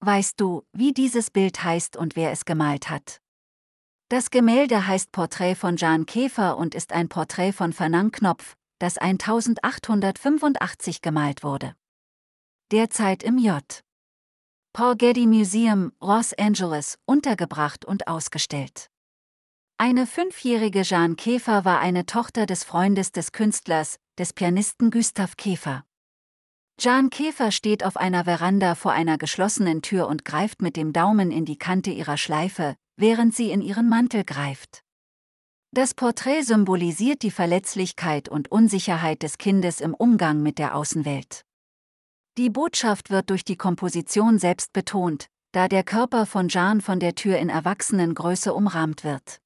Weißt du, wie dieses Bild heißt und wer es gemalt hat? Das Gemälde heißt Porträt von Jan Käfer und ist ein Porträt von Fernand Knopf, das 1885 gemalt wurde. Derzeit im J. Paul Getty Museum, Los Angeles, untergebracht und ausgestellt. Eine fünfjährige Jan Käfer war eine Tochter des Freundes des Künstlers, des Pianisten Gustav Käfer. Jan Käfer steht auf einer Veranda vor einer geschlossenen Tür und greift mit dem Daumen in die Kante ihrer Schleife, während sie in ihren Mantel greift. Das Porträt symbolisiert die Verletzlichkeit und Unsicherheit des Kindes im Umgang mit der Außenwelt. Die Botschaft wird durch die Komposition selbst betont, da der Körper von Jan von der Tür in Erwachsenengröße umrahmt wird.